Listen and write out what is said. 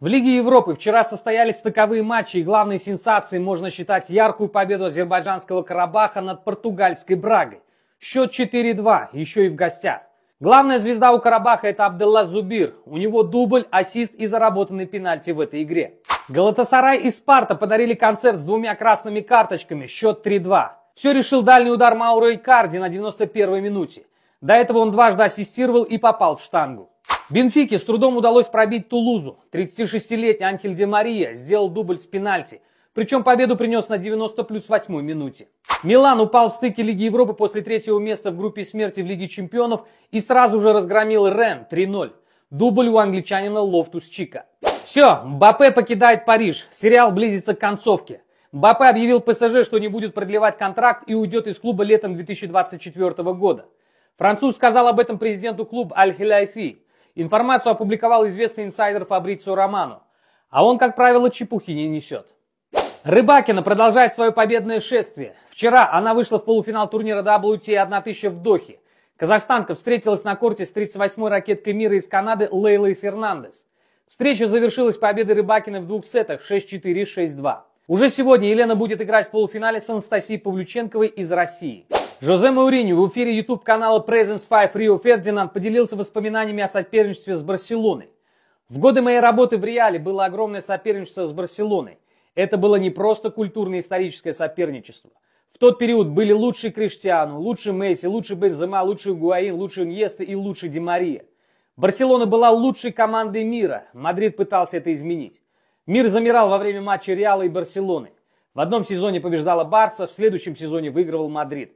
В Лиге Европы вчера состоялись таковые матчи, и главной сенсацией можно считать яркую победу азербайджанского Карабаха над португальской Брагой. Счет 4-2, еще и в гостях. Главная звезда у Карабаха это Абдулла Зубир. У него дубль, ассист и заработанный пенальти в этой игре. Галатасарай и Спарта подарили концерт с двумя красными карточками, счет 3-2. Все решил дальний удар Мауро Икарди на 91-й минуте. До этого он дважды ассистировал и попал в штангу. Бенфике с трудом удалось пробить Тулузу. 36-летний Анхель Ди Мария сделал дубль с пенальти. Причем победу принес на 90 плюс 8 минуте. Милан упал в стыке Лиги Европы после третьего места в группе смерти в Лиге Чемпионов и сразу же разгромил Рен 3-0. Дубль у англичанина Лофтус Чика. Все, Мбаппе покидает Париж. Сериал близится к концовке. Мбаппе объявил ПСЖ, что не будет продлевать контракт и уйдет из клуба летом 2024 года. Француз сказал об этом президенту клуба Аль-Хиляйфи. Информацию опубликовал известный инсайдер Фабрицио Роману, А он, как правило, чепухи не несет. Рыбакина продолжает свое победное шествие. Вчера она вышла в полуфинал турнира WTA 1000 в Дохе. Казахстанка встретилась на корте с 38-й ракеткой мира из Канады Лейлой Фернандес. Встреча завершилась победой Рыбакины в двух сетах 6-4, 6-2. Уже сегодня Елена будет играть в полуфинале с Анастасией Павлюченковой из России. Жозе Мауриньо в эфире YouTube канала Presence 5 Rio Ferdinand поделился воспоминаниями о соперничестве с Барселоной. В годы моей работы в Реале было огромное соперничество с Барселоной. Это было не просто культурно-историческое соперничество. В тот период были лучшие Криштиану, лучший Месси, лучший Бензема, лучший Гуаин, лучший Иньеста и лучший Ди Мария. Барселона была лучшей командой мира. Мадрид пытался это изменить. Мир замирал во время матча Реала и Барселоны. В одном сезоне побеждала Барса, в следующем сезоне выигрывал Мадрид.